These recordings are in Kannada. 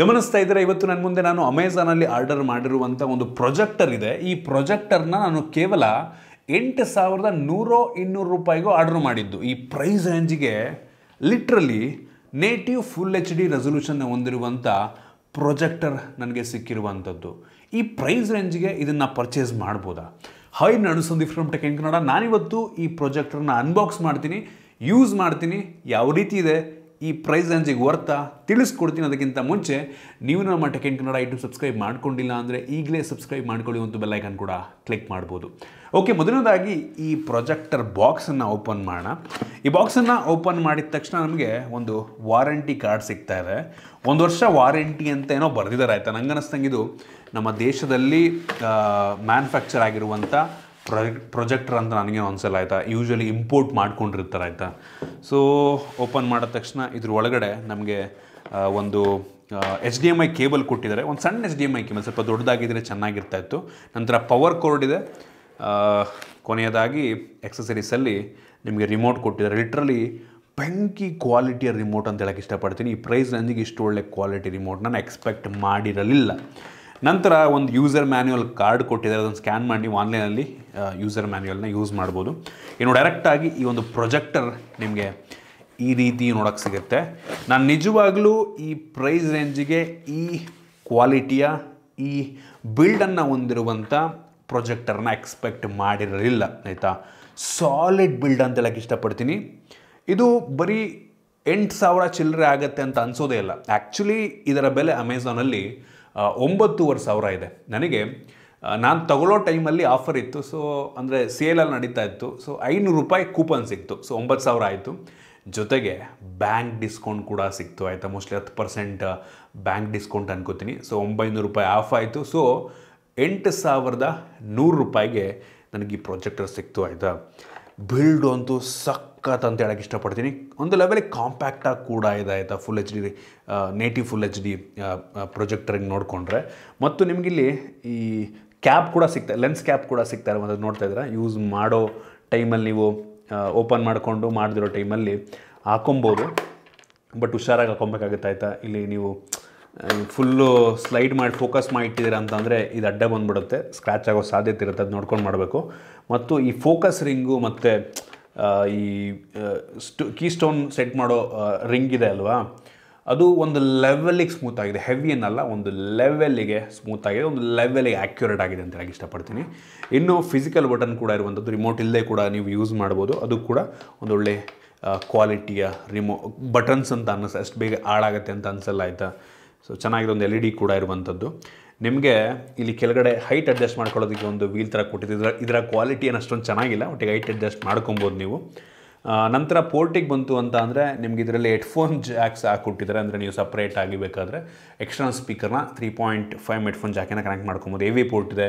ಗಮನಿಸ್ತಾ ಇದ್ದರೆ ಇವತ್ತು ನನ್ನ ಮುಂದೆ ನಾನು ಅಮೆಝಾನಲ್ಲಿ ಆರ್ಡರ್ ಮಾಡಿರುವಂಥ ಒಂದು ಪ್ರೊಜೆಕ್ಟರ್ ಇದೆ ಈ ಪ್ರೊಜೆಕ್ಟರ್ನ ನಾನು ಕೇವಲ ಎಂಟು ಸಾವಿರದ ನೂರೋ ಇನ್ನೂರು ರೂಪಾಯಿಗೂ ಆರ್ಡರ್ ಮಾಡಿದ್ದು ಈ ಪ್ರೈಸ್ ರೇಂಜ್ಗೆ literally native full H D ರೆಸೊಲ್ಯೂಷನ್ನ ಹೊಂದಿರುವಂಥ ಪ್ರೊಜೆಕ್ಟರ್ ನನಗೆ ಸಿಕ್ಕಿರುವಂಥದ್ದು ಈ ಪ್ರೈಸ್ ರೇಂಜ್ಗೆ ಇದನ್ನು ಪರ್ಚೇಸ್ ಮಾಡ್ಬೋದಾ ಹೈ ನಾನು ಸಂದೀಪ್ ಫ್ರಮ್ ಟೆಕ್ ಕನ್ನಡ ನಾನಿವತ್ತು ಈ ಪ್ರೊಜೆಕ್ಟರ್ನ ಅನ್ಬಾಕ್ಸ್ ಮಾಡ್ತೀನಿ ಯೂಸ್ ಮಾಡ್ತೀನಿ ಯಾವ ರೀತಿ ಇದೆ ಈ ಪ್ರೈಸ್ ರೇಂಜಿಗೆ ವರ್ತ ತಿಳಿಸ್ಕೊಡ್ತೀನಿ ಅದಕ್ಕಿಂತ ಮುಂಚೆ ನೀವು ನಮ್ಮ ಟೆಕ್ ಕನ್ನಡ ಯೂಟ್ಯೂಬ್ ಸಬ್ಸ್ಕ್ರೈಬ್ ಮಾಡ್ಕೊಂಡಿಲ್ಲ ಅಂದರೆ ಈಗಲೇ ಸಬ್ಸ್ಕ್ರೈಬ್ ಮಾಡ್ಕೊಳ್ಳಿ ಒಂದು ಬೆಲ್ಲೈಕನ್ ಕೂಡ ಕ್ಲಿಕ್ ಮಾಡ್ಬೋದು ಓಕೆ ಮೊದಲನೇದಾಗಿ ಈ ಪ್ರೊಜೆಕ್ಟರ್ ಬಾಕ್ಸನ್ನು ಓಪನ್ ಮಾಡೋಣ ಈ ಬಾಕ್ಸನ್ನು ಓಪನ್ ಮಾಡಿದ ತಕ್ಷಣ ನಮಗೆ ಒಂದು ವಾರಂಟಿ ಕಾರ್ಡ್ ಸಿಗ್ತಾ ಇದೆ ಒಂದು ವರ್ಷ ವಾರಂಟಿ ಅಂತ ಏನೋ ಬರೆದಿದ್ದಾರೆ ಆಯಿತಾ ನಂಗೆ ಇದು ನಮ್ಮ ದೇಶದಲ್ಲಿ ಮ್ಯಾನುಫ್ಯಾಕ್ಚರ್ ಆಗಿರುವಂಥ ಪ್ರೊಜೆಕ್ ಪ್ರೊಜೆಕ್ಟರ್ ಅಂತ ನನಗೆ ಅನ್ಸಲ್ಲ ಆಯಿತಾ ಯೂಶ್ವಲಿ ಇಂಪೋರ್ಟ್ ಮಾಡ್ಕೊಂಡಿರ್ತಾರೆ ಆಯಿತಾ ಸೊ ಓಪನ್ ಮಾಡಿದ ತಕ್ಷಣ ಇದ್ರ ಒಳಗಡೆ ನಮಗೆ ಒಂದು H D M I cable ಕೊಟ್ಟಿದ್ದಾರೆ ಒಂದು ಸಣ್ಣ H D M I cable ಸ್ವಲ್ಪ ದೊಡ್ಡದಾಗಿದ್ದರೆ ಚೆನ್ನಾಗಿರ್ತಾ ಇತ್ತು ನಂತರ ಪವರ್ ಕೋರ್ಡ್ ಇದೆ ಕೊನೆಯದಾಗಿ ಎಕ್ಸಸರೀಸಲ್ಲಿ ನಿಮಗೆ ರಿಮೋಟ್ ಕೊಟ್ಟಿದ್ದಾರೆ ಲಿಟ್ರಲಿ ಬೆಂಕಿ ಕ್ವಾಲಿಟಿಯ ರಿಮೋಟ್ ಅಂತ ಹೇಳೋಕ್ಕೆ ಇಷ್ಟಪಡ್ತೀನಿ ಈ ಪ್ರೈಸ್ ನನಗೆ ಇಷ್ಟು ಒಳ್ಳೆ ಕ್ವಾಲಿಟಿ ರಿಮೋಟ್ ನಾನು ಎಕ್ಸ್ಪೆಕ್ಟ್ ಮಾಡಿರಲಿಲ್ಲ ನಂತರ ಒಂದು ಯೂಸರ್ ಮ್ಯಾನ್ಯುವಲ್ ಕಾರ್ಡ್ ಕೊಟ್ಟಿದ್ದಾರೆ ಅದನ್ನು ಸ್ಕ್ಯಾನ್ ಮಾಡಿ ನೀವು ಆನ್ಲೈನಲ್ಲಿ ಯೂಸರ್ ಮ್ಯಾನ್ಯುವಲ್ನ ಯೂಸ್ ಮಾಡ್ಬೋದು ಇನ್ನು ಡೈರೆಕ್ಟಾಗಿ ಈ ಒಂದು ಪ್ರೊಜೆಕ್ಟರ್ ನಿಮಗೆ ಈ ರೀತಿ ನೋಡೋಕ್ಕೆ ಸಿಗುತ್ತೆ ನಾನು ನಿಜವಾಗಲೂ ಈ ಪ್ರೈಸ್ ರೇಂಜಿಗೆ ಈ ಕ್ವಾಲಿಟಿಯ ಈ ಬಿಲ್ಡನ್ನು ಹೊಂದಿರುವಂಥ ಪ್ರೊಜೆಕ್ಟರ್ನ ಎಕ್ಸ್ಪೆಕ್ಟ್ ಮಾಡಿರಲಿಲ್ಲ ಆಯಿತಾ ಸಾಲಿಡ್ ಬಿಲ್ಡ್ ಅಂತ ಹೇಳಕ್ಕೆ ಇಷ್ಟಪಡ್ತೀನಿ ಇದು ಬರೀ ಎಂಟು ಸಾವಿರ ಚಿಲ್ಲರೆ ಆಗುತ್ತೆ ಅಂತ ಅನಿಸೋದೇ ಇಲ್ಲ ಆ್ಯಕ್ಚುಲಿ ಇದರ ಬೆಲೆ ಅಮೆಝಾನಲ್ಲಿ ಒಂಬತ್ತೂವರೆ ಸಾವಿರ ಇದೆ ನನಗೆ ನಾನು ತಗೊಳ್ಳೋ ಟೈಮಲ್ಲಿ ಆಫರ್ ಇತ್ತು ಸೊ ಅಂದರೆ ಸೇಲಲ್ಲಿ ನಡೀತಾ ಇತ್ತು ಸೊ ಐನೂರು ರೂಪಾಯಿ ಕೂಪನ್ ಸಿಕ್ತು ಸೊ ಒಂಬತ್ತು ಸಾವಿರ ಆಯಿತು ಜೊತೆಗೆ ಬ್ಯಾಂಕ್ ಡಿಸ್ಕೌಂಟ್ ಕೂಡ ಸಿಕ್ತು ಆಯಿತಾ ಮೋಸ್ಟ್ಲಿ ಹತ್ತು ಪರ್ಸೆಂಟ್ ಬ್ಯಾಂಕ್ ಡಿಸ್ಕೌಂಟ್ ಅನ್ಕೋತೀನಿ ಸೊ ಒಂಬೈನೂರು ರೂಪಾಯಿ ಆಫ್ ಆಯಿತು ಸೊ ಎಂಟು ಸಾವಿರದ ನೂರು ರೂಪಾಯಿಗೆ ನನಗೆ ಈ ಪ್ರೊಜೆಕ್ಟರ್ ಸಿಕ್ತು ಆಯಿತಾ ಬಿಲ್ಡ್ ಅಂತೂ ಸಕ್ ಸಖತ್ ಅಂತ ಹೇಳಕ್ಕೆ ಇಷ್ಟಪಡ್ತೀನಿ ಒಂದು ಲೆವೆಲಿಗೆ ಕಾಂಪ್ಯಾಕ್ಟಾಗಿ ಕೂಡ ಇದೆ ಆಯಿತಾ full H D native full H D ಪ್ರೊಜೆಕ್ಟರಿಗೆ ನೋಡಿಕೊಂಡ್ರೆ ಮತ್ತು ನಿಮಗಿಲ್ಲಿ ಈ ಕ್ಯಾಬ್ ಕೂಡ ಸಿಗ್ತಾ ಲೆನ್ಸ್ ಕ್ಯಾಪ್ ಕೂಡ ಸಿಗ್ತಾ ಇರೋ ನೋಡ್ತಾ ಇದ್ದೀರಾ ಯೂಸ್ ಮಾಡೋ ಟೈಮಲ್ಲಿ ನೀವು ಓಪನ್ ಮಾಡಿಕೊಂಡು ಮಾಡದಿರೋ ಟೈಮಲ್ಲಿ ಹಾಕೊಬೋದು ಬಟ್ ಹುಷಾರಾಗಿ ಹಾಕೊಬೇಕಾಗುತ್ತೆ ಆಯಿತಾ ಇಲ್ಲಿ ನೀವು ಫುಲ್ಲು ಸ್ಲೈಡ್ ಮಾಡಿ ಫೋಕಸ್ ಮಾಡಿ ಇಟ್ಟಿದ್ದೀರ ಅಂತಂದರೆ ಇದು ಅಡ್ಡ ಬಂದುಬಿಡುತ್ತೆ ಸ್ಕ್ರ್ಯಾಚ್ ಆಗೋ ಸಾಧ್ಯತೆ ಇರುತ್ತೆ ಅದು ನೋಡ್ಕೊಂಡು ಮಾಡಬೇಕು ಮತ್ತು ಈ ಫೋಕಸ್ ರಿಂಗು ಮತ್ತು ಈ ಸ್ಟು ಕೀ ಸ್ಟೋನ್ ಸೆಟ್ ಮಾಡೋ ರಿಂಗ್ ಇದೆ ಅಲ್ವಾ ಅದು ಒಂದು ಲೆವೆಲಿಗೆ ಸ್ಮೂತ್ ಆಗಿದೆ ಹೆವಿ ಏನಲ್ಲ ಒಂದು ಲೆವೆಲ್ಲಿಗೆ ಸ್ಮೂತ್ ಆಗಿದೆ ಒಂದು ಲೆವೆಲಿಗೆ ಆ್ಯಕ್ಯುರೇಟ್ ಆಗಿದೆ ಅಂತ ಹೇಳಿ ಇಷ್ಟಪಡ್ತೀನಿ ಇನ್ನು ಫಿಸಿಕಲ್ ಬಟನ್ ಕೂಡ ಇರುವಂಥದ್ದು ರಿಮೋಟ್ ಇಲ್ಲದೆ ಕೂಡ ನೀವು ಯೂಸ್ ಮಾಡ್ಬೋದು ಅದು ಕೂಡ ಒಂದೊಳ್ಳೆ ಕ್ವಾಲಿಟಿಯ ರಿಮೋ ಬಟನ್ಸ್ ಅಂತ ಅನ್ನಿಸ್ ಅಷ್ಟು ಬೇಗ ಹಾಳಾಗುತ್ತೆ ಅಂತ ಅನಿಸಲ್ಲ ಆಯಿತಾ ಸೊ ಚೆನ್ನಾಗಿರೋ ಒಂದು ಎಲ್ ಇ ಡಿ ಕೂಡ ಇರುವಂಥದ್ದು ನಿಮಗೆ ಇಲ್ಲಿ ಕೆಳಗಡೆ ಹೈಟ್ ಅಡ್ಜಸ್ಟ್ ಮಾಡ್ಕೊಳ್ಳೋದಕ್ಕೆ ಒಂದು ವೀಲ್ ಥರ ಕೊಟ್ಟಿದ್ದು ಇದರ ಕ್ವಾಲಿಟಿ ಏನು ಅಷ್ಟೊಂದು ಚೆನ್ನಾಗಿಲ್ಲ ಒಟ್ಟಿಗೆ ಹೈಟ್ ಅಡ್ಜಸ್ಟ್ ಮಾಡ್ಕೊಬೋದು ನೀವು ನಂತರ ಪೋರ್ಟಿಗೆ ಬಂತು ಅಂತ ಅಂದರೆ ನಿಮ್ಗೆ ಇದರಲ್ಲಿ ಹೆಡ್ಫೋನ್ ಜಾಕ್ಸ್ ಕೊಟ್ಟಿದ್ದಾರೆ ಅಂದರೆ ನೀವು ಸಪ್ರೇಟ್ ಬೇಕಾದರೆ ಎಕ್ಸ್ಟರ್ನಲ್ ಸ್ಪೀಕರ್ನ ತ್ರೀ ಪಾಯಿಂಟ್ ಫೈವ್ ಹೆಡ್ಫೋನ್ ಜಾಕಿನ ಕನೆಕ್ಟ್ ಮಾಡ್ಕೊಬೋದು ಎ ವಿ ಪೋರ್ಟ್ ಇದೆ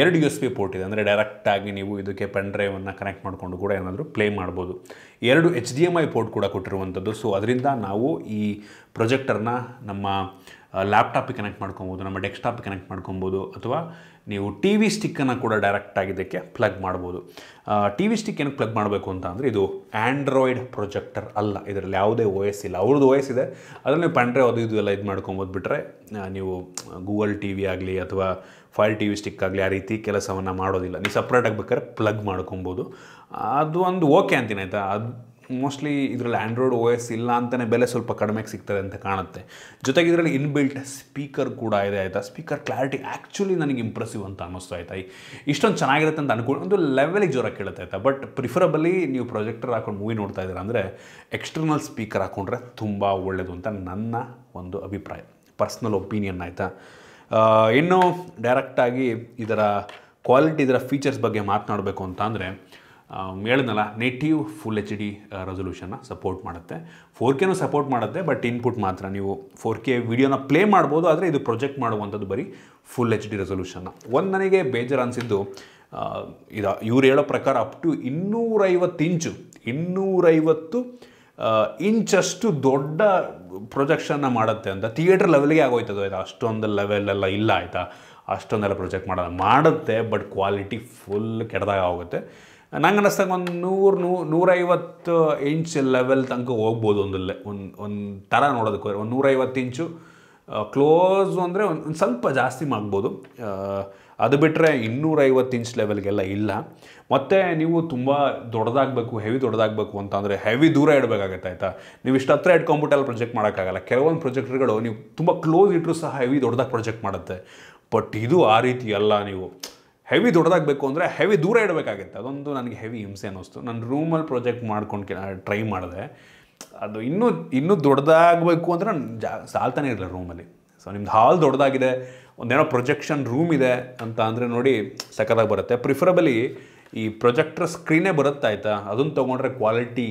ಎರಡು ಯು ಎಸ್ ಪಿ ಪೋರ್ಟ್ ಇದೆ ಅಂದರೆ ಡೈರೆಕ್ಟಾಗಿ ನೀವು ಇದಕ್ಕೆ ಪೆನ್ ಡ್ರೈವನ್ನು ಕನೆಕ್ಟ್ ಮಾಡಿಕೊಂಡು ಕೂಡ ಏನಾದರೂ ಪ್ಲೇ ಮಾಡ್ಬೋದು ಎರಡು H D M I port ಕೂಡ ಕೊಟ್ಟಿರುವಂಥದ್ದು ಸೊ ಅದರಿಂದ ನಾವು ಈ ಪ್ರೊಜೆಕ್ಟರ್ನ ನಮ್ಮ ಲ್ಯಾಪ್ಟಾಪಿಗೆ ಕನೆಕ್ಟ್ ಮಾಡ್ಕೊಬೋದು ನಮ್ಮ ಡೆಸ್ಕ್ಟಾಪಿಗೆ ಕನೆಕ್ಟ್ ಮಾಡ್ಕೊಬೋದು ಅಥವಾ ನೀವು ಟಿ ವಿ ಸ್ಟಿಕ್ಕನ್ನು ಕೂಡ ಡೈರೆಕ್ಟಾಗಿ ಇದಕ್ಕೆ ಪ್ಲಗ್ ಮಾಡ್ಬೋದು ಟಿ ವಿ ಸ್ಟಿಕ್ ಏನಕ್ಕೆ ಪ್ಲಗ್ ಮಾಡಬೇಕು ಅಂತ ಅಂದರೆ ಇದು ಆ್ಯಂಡ್ರಾಯ್ಡ್ ಪ್ರೊಜೆಕ್ಟರ್ ಅಲ್ಲ ಇದರಲ್ಲಿ ಯಾವುದೇ ಓ ಎಸ್ ಇಲ್ಲ ಅವ್ರದ್ದು ಓ ಎಸ್ ಇದೆ ಅದರಲ್ಲಿ ನೀವು ಪ್ಯಾಂಡ್ರೆ ಅದು ಇದು ಎಲ್ಲ ಇದು ಮಾಡ್ಕೊಬೋದು ಬಿಟ್ಟರೆ ನೀವು ಗೂಗಲ್ ಟಿ ವಿ ಆಗಲಿ ಅಥವಾ ಫೈಲ್ ಟಿ ವಿ ಸ್ಟಿಕ್ ಆಗಲಿ ಆ ರೀತಿ ಕೆಲಸವನ್ನು ಮಾಡೋದಿಲ್ಲ ನೀವು ಸಪ್ರೇಟಾಗಿ ಬೇಕಾದ್ರೆ ಪ್ಲಗ್ ಮಾಡ್ಕೊಬೋದು ಅದು ಒಂದು ಓಕೆ ಅಂತೀನಿ ಆಯಿತಾ ಅದು ಮೋಸ್ಟ್ಲಿ ಇದರಲ್ಲಿ ಆ್ಯಂಡ್ರಾಯ್ಡ್ ಓ ಎಸ್ ಇಲ್ಲ ಅಂತಲೇ ಬೆಲೆ ಸ್ವಲ್ಪ ಕಡಿಮೆಗೆ ಸಿಗ್ತದೆ ಅಂತ ಕಾಣುತ್ತೆ ಜೊತೆಗೆ ಇದರಲ್ಲಿ ಇನ್ಬಿಲ್ಟ್ ಸ್ಪೀಕರ್ ಕೂಡ ಇದೆ ಆಯಿತಾ ಸ್ಪೀಕರ್ ಕ್ಲಾರಿಟಿ ಆ್ಯಕ್ಚುಲಿ ನನಗೆ ಇಂಪ್ರೆಸಿವ್ ಅಂತ ಅನ್ನಿಸ್ತು ಆಯ್ತಾ ಇಷ್ಟೊಂದು ಚೆನ್ನಾಗಿರುತ್ತೆ ಅಂತ ಅನ್ಕೊಂಡು ಒಂದು ಲೆವೆಲಿಗೆ ಜೋರ ಕೇಳುತ್ತೆ ಆಯಿತಾ ಬಟ್ ಪ್ರಿಫರಬಲಿ ನೀವು ಪ್ರೊಜೆಕ್ಟರ್ ಹಾಕೊಂಡು ಮೂವಿ ನೋಡ್ತಾ ಇದ್ದೀರಾ ಅಂದರೆ ಎಕ್ಸ್ಟರ್ನಲ್ ಸ್ಪೀಕರ್ ಹಾಕೊಂಡ್ರೆ ತುಂಬ ಒಳ್ಳೆಯದು ಅಂತ ನನ್ನ ಒಂದು ಅಭಿಪ್ರಾಯ ಪರ್ಸ್ನಲ್ ಒಪಿನಿಯನ್ ಆಯಿತಾ ಇನ್ನೂ ಡೈರೆಕ್ಟಾಗಿ ಇದರ ಕ್ವಾಲಿಟಿ ಇದರ ಫೀಚರ್ಸ್ ಬಗ್ಗೆ ಮಾತನಾಡಬೇಕು ಅಂತ ಅಂದರೆ ಹೇಳಿದ್ನಲ್ಲ ನೇಟಿವ್ ಫುಲ್ ಎಚ್ ಡಿ ರೆಸೊಲ್ಯೂಷನ್ನ ಸಪೋರ್ಟ್ ಮಾಡುತ್ತೆ ಫೋರ್ ಕೆನೂ ಸಪೋರ್ಟ್ ಮಾಡುತ್ತೆ ಬಟ್ ಇನ್ಪುಟ್ ಮಾತ್ರ ನೀವು ಫೋರ್ ಕೆ ವಿಡಿಯೋನ ಪ್ಲೇ ಮಾಡ್ಬೋದು ಆದರೆ ಇದು ಪ್ರೊಜೆಕ್ಟ್ ಮಾಡುವಂಥದ್ದು ಬರೀ ಫುಲ್ ಎಚ್ ಡಿ ರೆಸೊಲ್ಯೂಷನ್ನ ಒಂದು ನನಗೆ ಬೇಜಾರು ಅನಿಸಿದ್ದು ಇದು ಇವ್ರು ಹೇಳೋ ಪ್ರಕಾರ ಅಪ್ ಟು ಇನ್ನೂರೈವತ್ತು ಇಂಚು ಇನ್ನೂರೈವತ್ತು ಇಂಚಷ್ಟು ದೊಡ್ಡ ಪ್ರೊಜೆಕ್ಷನ್ನ ಮಾಡುತ್ತೆ ಅಂತ ಥಿಯೇಟ್ರ್ ಲೆವೆಲ್ಗೆ ಆಗೋಯ್ತದ ಆಯ್ತಾ ಅಷ್ಟೊಂದು ಲೆವೆಲೆಲ್ಲ ಇಲ್ಲ ಆಯಿತಾ ಅಷ್ಟೊಂದೆಲ್ಲ ಪ್ರೊಜೆಕ್ಟ್ ಮಾಡೋದು ಮಾಡುತ್ತೆ ಬಟ್ ಕ್ವಾಲಿಟಿ ಫುಲ್ ಕೆಡ್ದಾಗ ಆಗುತ್ತೆ ನಂಗೆ ಅನ್ನಿಸ್ದಾಗ ಒಂದು ನೂರು ನೂ ನೂರೈವತ್ತು ಇಂಚ್ ಲೆವೆಲ್ ತನಕ ಹೋಗ್ಬೋದು ಒಂದಲ್ಲೇ ಒಂದು ಒಂದು ಥರ ನೋಡೋದಕ್ಕೆ ಒಂದು ನೂರೈವತ್ತು ಇಂಚು ಕ್ಲೋಸು ಅಂದರೆ ಒಂದು ಒಂದು ಸ್ವಲ್ಪ ಜಾಸ್ತಿ ಮಾಡ್ಬೋದು ಅದು ಬಿಟ್ಟರೆ ಇನ್ನೂರೈವತ್ತು ಇಂಚ್ ಲೆವೆಲ್ಗೆಲ್ಲ ಇಲ್ಲ ಮತ್ತು ನೀವು ತುಂಬ ದೊಡ್ಡದಾಗಬೇಕು ಹೆವಿ ದೊಡ್ಡದಾಗಬೇಕು ಅಂತ ಅಂದರೆ ಹೆವಿ ದೂರ ಇಡಬೇಕಾಗತ್ತೆ ಆಯಿತಾ ನೀವು ಇಷ್ಟು ಹತ್ರ ಇಟ್ಕೊಂಬಿಟ್ಟಲ್ಲಿ ಪ್ರೊಜೆಕ್ಟ್ ಮಾಡೋಕ್ಕಾಗಲ್ಲ ಕೆಲವೊಂದು ಪ್ರೊಜೆಕ್ಟ್ಗಳು ನೀವು ತುಂಬ ಕ್ಲೋಸ್ ಇಟ್ಟರು ಸಹ ಹೆವಿ ದೊಡ್ಡದಾಗಿ ಪ್ರೊಜೆಕ್ಟ್ ಮಾಡುತ್ತೆ ಬಟ್ ಇದು ಆ ರೀತಿ ಅಲ್ಲ ನೀವು ಹೆವಿ ದೊಡ್ಡದಾಗಬೇಕು ಅಂದರೆ ಹೆವಿ ದೂರ ಇಡಬೇಕಾಗಿತ್ತು ಅದೊಂದು ನನಗೆ ಹೆವಿ ಹಿಂಸೆ ಅನ್ನಿಸ್ತು ನಾನು ರೂಮಲ್ಲಿ ಪ್ರೊಜೆಕ್ಟ್ ಮಾಡ್ಕೊಂಡು ಟ್ರೈ ಮಾಡಿದೆ ಅದು ಇನ್ನೂ ಇನ್ನೂ ದೊಡ್ಡದಾಗಬೇಕು ಅಂದರೆ ನಾನು ಜಾ ಸಾಲ್ತಾನೆ ಇರಲಿಲ್ಲ ರೂಮಲ್ಲಿ ಸೊ ನಿಮ್ದು ಹಾಲ್ ದೊಡ್ಡದಾಗಿದೆ ಒಂದೇನೋ ಪ್ರೊಜೆಕ್ಷನ್ ರೂಮ್ ಇದೆ ಅಂತ ಅಂದರೆ ನೋಡಿ ಸಖತ್ತಾಗಿ ಬರುತ್ತೆ ಪ್ರಿಫರಬಲಿ ಈ ಪ್ರೊಜೆಕ್ಟರ್ ಸ್ಕ್ರೀನೇ ಬರುತ್ತೆ ಆಯಿತಾ ಅದನ್ನು ತೊಗೊಂಡ್ರೆ ಕ್ವಾಲಿಟಿ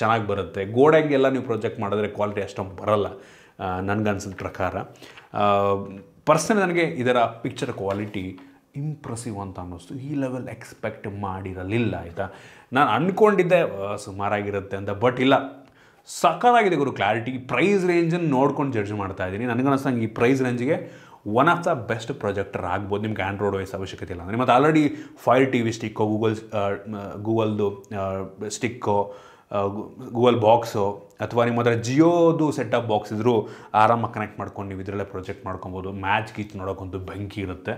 ಚೆನ್ನಾಗಿ ಬರುತ್ತೆ ಗೋಡೆಗೆಲ್ಲ ನೀವು ಪ್ರೊಜೆಕ್ಟ್ ಮಾಡಿದ್ರೆ ಕ್ವಾಲಿಟಿ ಅಷ್ಟೊಂದು ಬರಲ್ಲ ನನಗನ್ಸಿದ ಪ್ರಕಾರ ಪರ್ಸನ್ ನನಗೆ ಇದರ ಪಿಕ್ಚರ್ ಕ್ವಾಲಿಟಿ ಇಂಪ್ರೆಸಿವ್ ಅಂತ ಅನ್ನಿಸ್ತು ಈ ಲೆವೆಲ್ ಎಕ್ಸ್ಪೆಕ್ಟ್ ಮಾಡಿರಲಿಲ್ಲ ಆಯಿತಾ ನಾನು ಅಂದ್ಕೊಂಡಿದ್ದೆ ಸುಮಾರಾಗಿರುತ್ತೆ ಅಂತ ಬಟ್ ಇಲ್ಲ ಸಖತ್ತಾಗಿದೆ ಗುರು ಕ್ಲಾರಿಟಿ ಪ್ರೈಸ್ ರೇಂಜನ್ನು ನೋಡ್ಕೊಂಡು ಜಡ್ಜ್ ಮಾಡ್ತಾ ಇದ್ದೀನಿ ನನಗನ್ನಿಸ್ತಂಗೆ ಈ ಪ್ರೈಸ್ ರೇಂಜ್ಗೆ one of the best projector ಆಗ್ಬೋದು ನಿಮ್ಗೆ ಆ್ಯಂಡ್ರಾಯ್ಡ್ ವೈಸ್ ಅವಶ್ಯಕತೆ ಇಲ್ಲ ಅಂದರೆ ಮತ್ತು already fire T V stick Google ಗೂಗಲ್ದು ಸ್ಟಿಕ್ಕು ಗೂಗಲ್ ಬಾಕ್ಸು ಅಥವಾ ನಿಮ್ಮ ಹತ್ರ ಜಿಯೋದು ಸೆಟಪ್ ಬಾಕ್ಸ್ ಇದ್ದರೂ ಆರಾಮಾಗಿ ಕನೆಕ್ಟ್ ಮಾಡ್ಕೊಂಡು ನೀವು ಇದರಲ್ಲೇ ಪ್ರೊಜೆಕ್ಟ್ ಮಾಡ್ಕೊಬೋದು ಮ್ಯಾಚ್ ಗೀಚ್ ನೋಡೋಕ್ಕೊಂದು ಬೆಂಕಿ ಇರುತ್ತೆ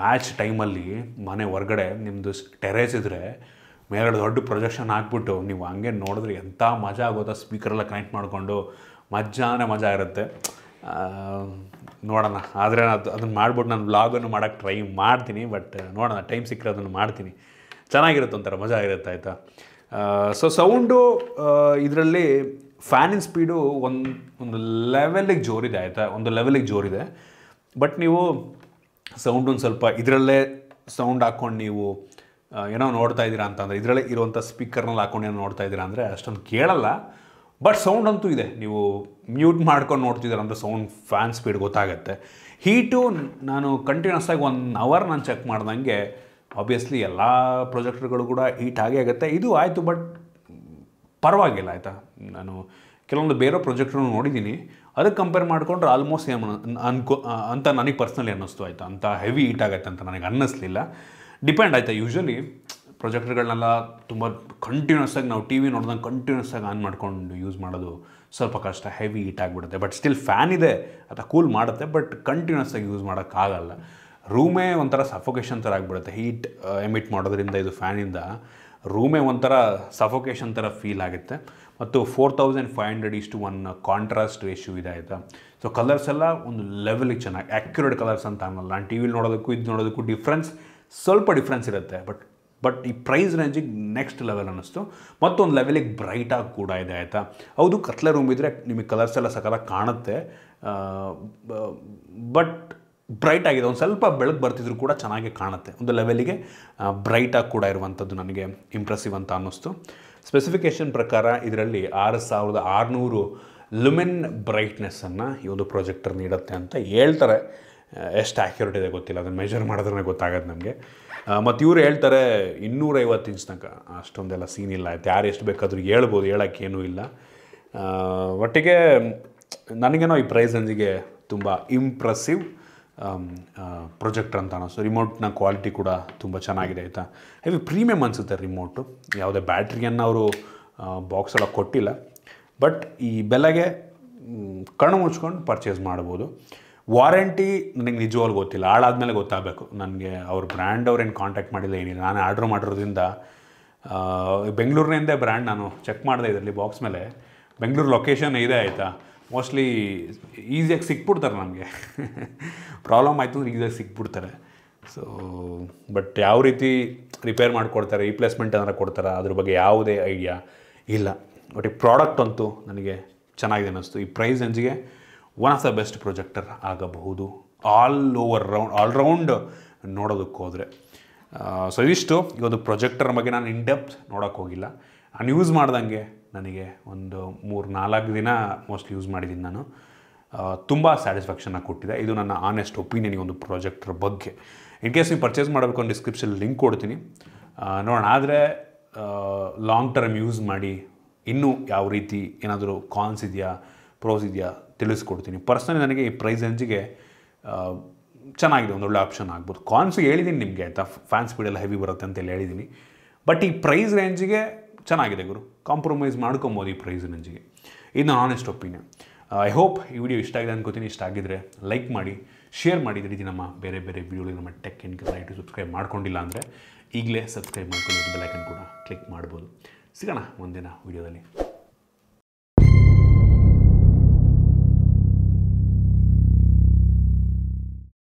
ಮ್ಯಾಚ್ ಟೈಮಲ್ಲಿ ಮನೆ ಹೊರ್ಗಡೆ ನಿಮ್ಮದು ಟೆರೇಸ್ ಇದ್ದರೆ ಮೇಲೆ ದೊಡ್ಡ ಪ್ರೊಜೆಕ್ಷನ್ ಹಾಕ್ಬಿಟ್ಟು ನೀವು ಹಂಗೆ ನೋಡಿದ್ರೆ ಎಂಥ ಮಜಾ ಆಗೋದಾ ಸ್ಪೀಕರೆಲ್ಲ ಕನೆಕ್ಟ್ ಮಾಡಿಕೊಂಡು ಮಜಾನೇ ಮಜಾ ಇರುತ್ತೆ ನೋಡೋಣ ಆದರೆ ಅದು ಅದನ್ನು ಮಾಡ್ಬಿಟ್ಟು ನಾನು ಬ್ಲಾಗನ್ನು ಮಾಡೋಕ್ಕೆ ಟ್ರೈ ಮಾಡ್ತೀನಿ ಬಟ್ ನೋಡೋಣ ಟೈಮ್ ಸಿಕ್ಕರೆ ಅದನ್ನು ಮಾಡ್ತೀನಿ ಚೆನ್ನಾಗಿರುತ್ತೆ ಒಂಥರ ಮಜಾ ಇರುತ್ತೆ ಆಯಿತಾ ಸೊ ಸೌಂಡು ಇದರಲ್ಲಿ ಫ್ಯಾನಿನ್ ಸ್ಪೀಡು ಒಂದು ಒಂದು ಲೆವೆಲಿಗೆ ಜೋರಿದೆ ಆಯಿತಾ ಒಂದು ಲೆವೆಲಿಗೆ ಜೋರಿದೆ ಬಟ್ ನೀವು ಸೌಂಡ್ ಒಂದು ಸ್ವಲ್ಪ ಇದರಲ್ಲೇ ಸೌಂಡ್ ಹಾಕ್ಕೊಂಡು ನೀವು ಏನೋ ನೋಡ್ತಾ ಇದ್ದೀರಾ ಅಂತಂದರೆ ಇದರಲ್ಲೇ ಇರುವಂಥ ಸ್ಪೀಕರ್ನಲ್ಲಿ ಹಾಕ್ಕೊಂಡು ಏನೋ ನೋಡ್ತಾ ಇದ್ದೀರಾ ಅಂದರೆ ಅಷ್ಟೊಂದು ಕೇಳಲ್ಲ ಬಟ್ ಸೌಂಡ್ ಅಂತೂ ಇದೆ ನೀವು ಮ್ಯೂಟ್ ಮಾಡ್ಕೊಂಡು ನೋಡ್ತಿದ್ದೀರ ಅಂದರೆ ಸೌಂಡ್ ಫ್ಯಾನ್ ಸ್ಪೀಡ್ ಗೊತ್ತಾಗುತ್ತೆ ಹೀಟು ನಾನು ಕಂಟಿನ್ಯೂಸ್ ಆಗಿ ಒನ್ ಅವರ್ ನಾನು ಚೆಕ್ ಮಾಡ್ದಂಗೆ ಆಬ್ವಿಯಸ್ಲಿ ಎಲ್ಲ ಪ್ರೊಜೆಕ್ಟ್ರುಗಳು ಕೂಡ ಹೀಟ್ ಆಗೇ ಆಗುತ್ತೆ ಇದು ಆಯಿತು ಬಟ್ ಪರವಾಗಿಲ್ಲ ಆಯಿತಾ ನಾನು ಕೆಲವೊಂದು ಬೇರೆ ಪ್ರೊಜೆಕ್ಟ್ರನ್ನು ನೋಡಿದ್ದೀನಿ ಅದಕ್ಕೆ ಕಂಪೇರ್ ಮಾಡಿಕೊಂಡ್ರೆ ಆಲ್ಮೋಸ್ಟ್ ಏನು ಅನ್ಕೊ ಅಂತ ನನಗೆ ಪರ್ಸ್ನಲಿ ಅನ್ನಿಸ್ತು ಆಯಿತಾ ಅಂತ ಹೆವಿ ಈಟ್ ಆಗುತ್ತೆ ಅಂತ ನನಗೆ ಅನ್ನಿಸ್ಲಿಲ್ಲ ಡಿಪೆಂಡ್ ಆಯಿತಾ ಯೂಶ್ವಲಿ ಪ್ರೊಜೆಕ್ಟರ್ಗಳನ್ನೆಲ್ಲ ತುಂಬ ಕಂಟಿನ್ಯೂಸ್ ಆಗಿ ನಾವು ಟಿ ವಿ ನೋಡ್ದಂಗೆ ಕಂಟಿನ್ಯೂಸ್ ಆಗಿ ಆನ್ ಮಾಡ್ಕೊಂಡು ಯೂಸ್ ಮಾಡೋದು ಸ್ವಲ್ಪ ಕಷ್ಟ ಹೆವಿ ಹೀಟ್ ಆಗಿಬಿಡುತ್ತೆ ಬಟ್ ಸ್ಟಿಲ್ ಫ್ಯಾನ್ ಇದೆ ಅಥ್ವಾ ಕೂಲ್ ಮಾಡುತ್ತೆ ಬಟ್ ಕಂಟಿನ್ಯೂಸ್ ಆಗಿ ಯೂಸ್ ಮಾಡೋಕ್ಕಾಗಲ್ಲ ರೂಮೇ ಒಂಥರ ಸಫೊಕೇಶನ್ ಥರ ಆಗಿಬಿಡುತ್ತೆ ಹೀಟ್ ಎಮಿಟ್ ಮಾಡೋದ್ರಿಂದ ಇದು ಫ್ಯಾನಿಂದ ರೂಮೇ ಒಂಥರ ಸಫೋಕೇಶನ್ ಥರ ಫೀಲ್ ಆಗುತ್ತೆ ಮತ್ತು ಫೋರ್ ತೌಸಂಡ್ ಫೈವ್ ಹಂಡ್ರೆಡ್ ಇಷ್ಟು ಒನ್ ಕಾಂಟ್ರಾಸ್ಟ್ ರೇಷ್ಯೂ ಇದೆ ಆಯಿತಾ ಸೊ ಕಲರ್ಸ್ ಎಲ್ಲ ಒಂದು ಲೆವೆಲಿಗೆ ಚೆನ್ನಾಗಿ ಆ್ಯಕ್ಯುರೇಟ್ ಕಲರ್ಸ್ ಅಂತ ಅನ್ನೋಲ್ಲ ನಾನು ಟಿ ವಿಲಿ ನೋಡೋದಕ್ಕೂ ಇದು ನೋಡೋದಕ್ಕೂ ಡಿಫ್ರೆನ್ಸ್ ಸ್ವಲ್ಪ ಡಿಫ್ರೆನ್ಸ್ ಇರುತ್ತೆ ಬಟ್ ಬಟ್ ಈ ಪ್ರೈಸ್ ರೇಂಜಿಗೆ ನೆಕ್ಸ್ಟ್ ಲೆವೆಲ್ ಅನ್ನಿಸ್ತು ಮತ್ತೊಂದು ಲೆವೆಲಿಗೆ ಬ್ರೈಟಾಗಿ ಕೂಡ ಇದೆ ಆಯಿತಾ ಹೌದು ಕತ್ಲೆ ರೂಮ್ ಇದ್ದರೆ ನಿಮಗೆ ಕಲರ್ಸ್ ಎಲ್ಲ ಸಕಾಲ ಕಾಣುತ್ತೆ ಬಟ್ ಬ್ರೈಟ್ ಆಗಿದೆ ಒಂದು ಸ್ವಲ್ಪ ಬೆಳಕು ಬರ್ತಿದ್ರು ಕೂಡ ಚೆನ್ನಾಗಿ ಕಾಣುತ್ತೆ ಒಂದು ಲೆವೆಲಿಗೆ ಬ್ರೈಟಾಗಿ ಕೂಡ ಇರುವಂಥದ್ದು ನನಗೆ ಇಂಪ್ರೆಸಿವ್ ಅಂತ ಅನ್ನಿಸ್ತು ಸ್ಪೆಸಿಫಿಕೇಷನ್ ಪ್ರಕಾರ ಇದರಲ್ಲಿ ಆರು ಸಾವಿರದ ಆರುನೂರು ಲುಮೆನ್ ಬ್ರೈಟ್ನೆಸ್ಸನ್ನು ಈ ಒಂದು ಪ್ರಾಜೆಕ್ಟರ್ ನೀಡುತ್ತೆ ಅಂತ ಹೇಳ್ತಾರೆ ಎಷ್ಟು ಆ್ಯಕ್ಯುರೇಟ್ ಇದೆ ಗೊತ್ತಿಲ್ಲ ಅದನ್ನು ಮೆಜರ್ ಮಾಡಿದ್ರೆ ಗೊತ್ತಾಗತ್ತೆ ನಮಗೆ ಮತ್ತು ಇವರು ಹೇಳ್ತಾರೆ ಇನ್ನೂರೈವತ್ತು ಇಂಚ್ ತನಕ ಅಷ್ಟೊಂದೆಲ್ಲ ಸೀನ್ ಇಲ್ಲ ಆಯ್ತು ಯಾರು ಎಷ್ಟು ಬೇಕಾದರೂ ಹೇಳ್ಬೋದು ಹೇಳೋಕ್ಕೇನೂ ಇಲ್ಲ ಒಟ್ಟಿಗೆ ನನಗೇನೋ ಈ ಪ್ರೈಸ್ ನನಗೆ ತುಂಬ ಇಂಪ್ರೆಸಿವ್ ಪ್ರೊಜೆಕ್ಟರ್ um, uh, ಅಂತ ಅನ್ನಿಸ್ತು ರಿಮೋಟ್ನ ಕ್ವಾಲಿಟಿ ಕೂಡ ತುಂಬ ಚೆನ್ನಾಗಿದೆ ಆಯಿತಾ ಹೆವಿ ಪ್ರೀಮಿಯಮ್ ಅನಿಸುತ್ತೆ ರಿಮೋಟು ಯಾವುದೇ ಬ್ಯಾಟ್ರಿಯನ್ನು ಅವರು ಬಾಕ್ಸ್ ಕೊಟ್ಟಿಲ್ಲ ಬಟ್ ಈ ಬೆಲೆಗೆ ಕಣ್ಣು ಮುಚ್ಕೊಂಡು ಪರ್ಚೇಸ್ ಮಾಡ್ಬೋದು ವಾರಂಟಿ ನನಗೆ ನಿಜವಾಗ್ಲೂ ಗೊತ್ತಿಲ್ಲ ಹಾಳಾದ್ಮೇಲೆ ಗೊತ್ತಾಗಬೇಕು ನನಗೆ ಅವ್ರ ಬ್ರ್ಯಾಂಡ್ ಅವ್ರೇನು ಕಾಂಟ್ಯಾಕ್ಟ್ ಮಾಡಿಲ್ಲ ಏನಿಲ್ಲ ನಾನು ಆರ್ಡ್ರ್ ಮಾಡಿರೋದ್ರಿಂದ ಬೆಂಗಳೂರಿನಿಂದ ಬ್ರ್ಯಾಂಡ್ ನಾನು ಚೆಕ್ ಮಾಡಿದೆ ಇದರಲ್ಲಿ ಬಾಕ್ಸ್ ಮೇಲೆ ಬೆಂಗಳೂರು ಲೊಕೇಶನ್ ಇದೆ ಆಯಿತಾ ಮೋಸ್ಟ್ಲಿ ಈಸಿಯಾಗಿ ಸಿಕ್ಬಿಡ್ತಾರೆ ನಮಗೆ ಪ್ರಾಬ್ಲಮ್ ಆಯಿತು ಅಂದರೆ ಈಸಿಯಾಗಿ ಸಿಕ್ಬಿಡ್ತಾರೆ ಸೊ ಬಟ್ ಯಾವ ರೀತಿ ರಿಪೇರ್ ಮಾಡಿಕೊಡ್ತಾರೆ ರೀಪ್ಲೇಸ್ಮೆಂಟ್ ಏನಾರು ಕೊಡ್ತಾರೆ ಅದ್ರ ಬಗ್ಗೆ ಯಾವುದೇ ಐಡಿಯಾ ಇಲ್ಲ ಬಟ್ ಈ ಪ್ರಾಡಕ್ಟ್ ಅಂತೂ ನನಗೆ ಚೆನ್ನಾಗಿದೆ ಅನ್ನಿಸ್ತು ಈ ಪ್ರೈಸ್ ರೇಂಜ್ಗೆ one of the best projector ಆಗಬಹುದು ಆಲ್ ಓವರ್ ರೌಂಡ್ ಆಲ್ರೌಂಡ್ ನೋಡೋದಕ್ಕೆ ಹೋದರೆ ಸೊ uh, ಇದಿಷ್ಟು ಒಂದು ಪ್ರೊಜೆಕ್ಟರ್ ಬಗ್ಗೆ ನಾನು ಇನ್ ಡೆಪ್ತ್ ನೋಡೋಕ್ಕೋಗಿಲ್ಲ ನಾನು ಯೂಸ್ ಮಾಡ್ದಂಗೆ ನನಗೆ ಒಂದು ಮೂರು ನಾಲ್ಕು ದಿನ ಮೋಸ್ಟ್ಲಿ ಯೂಸ್ ಮಾಡಿದ್ದೀನಿ ನಾನು ತುಂಬ ಸ್ಯಾಟಿಸ್ಫ್ಯಾಕ್ಷನ್ನ ಕೊಟ್ಟಿದೆ ಇದು ನನ್ನ ಆನೆಸ್ಟ್ ಒಪಿನಿಯನ್ ಈ ಒಂದು ಪ್ರಾಜೆಕ್ಟ್ರ ಬಗ್ಗೆ ಇನ್ ಕೇಸ್ ನೀವು ಪರ್ಚೇಸ್ ಮಾಡಬೇಕು ಅಂತ ಡಿಸ್ಕ್ರಿಪ್ಷನ್ ಲಿಂಕ್ ಕೊಡ್ತೀನಿ ನೋಡೋಣ ಆದರೆ ಲಾಂಗ್ ಟರ್ಮ್ ಯೂಸ್ ಮಾಡಿ ಇನ್ನೂ ಯಾವ ರೀತಿ ಏನಾದರೂ ಕಾನ್ಸ್ ಇದೆಯಾ ಪ್ರೋಸ್ ಇದೆಯಾ ತಿಳಿಸ್ಕೊಡ್ತೀನಿ ಪರ್ಸ್ನಲಿ ನನಗೆ ಈ ಪ್ರೈಸ್ ರೇಂಜಿಗೆ ಚೆನ್ನಾಗಿದೆ ಒಂದೊಳ್ಳೆ ಆಪ್ಷನ್ ಆಗ್ಬೋದು ಕಾನ್ಸ್ ಹೇಳಿದ್ದೀನಿ ನಿಮಗೆ ಆಯಿತಾ ಫ್ಯಾನ್ ಸ್ಪೀಡೆಲ್ಲ ಹೆವಿ ಬರುತ್ತೆ ಅಂತೇಳಿ ಹೇಳಿದ್ದೀನಿ ಬಟ್ ಈ ಪ್ರೈಸ್ ರೇಂಜಿಗೆ ಚೆನ್ನಾಗಿದೆ ಗುರು ಕಾಂಪ್ರಮೈಸ್ ಮಾಡ್ಕೊಬೋದು ಈ ನಂಜಿಗೆ ಇದು ಆನೆಸ್ಟ್ ಒಪಿನಿಯನ್ ಐ ಹೋಪ್ ಈ ವಿಡಿಯೋ ಇಷ್ಟ ಆಗಿದೆ ಅನ್ಕೋತೀನಿ ಇಷ್ಟ ಆಗಿದ್ರೆ ಲೈಕ್ ಮಾಡಿ ಶೇರ್ ಮಾಡಿ ರೀತಿ ನಮ್ಮ ಬೇರೆ ಬೇರೆ ವೀಡಿಯೋಗಳಿಗೆ ನಮ್ಮ ಟೆಕ್ ಎನ್ ಐಟು ಸಬ್ಸ್ಕ್ರೈಬ್ ಮಾಡ್ಕೊಂಡಿಲ್ಲ ಅಂದರೆ ಈಗಲೇ ಸಬ್ಸ್ಕ್ರೈಬ್ ಮಾಡ್ಕೊಂಡು ಬೆಲೈಕನ್ ಕೂಡ ಕ್ಲಿಕ್ ಮಾಡ್ಬೋದು ಸಿಗೋಣ ಒಂದಿನ ವೀಡಿಯೋದಲ್ಲಿ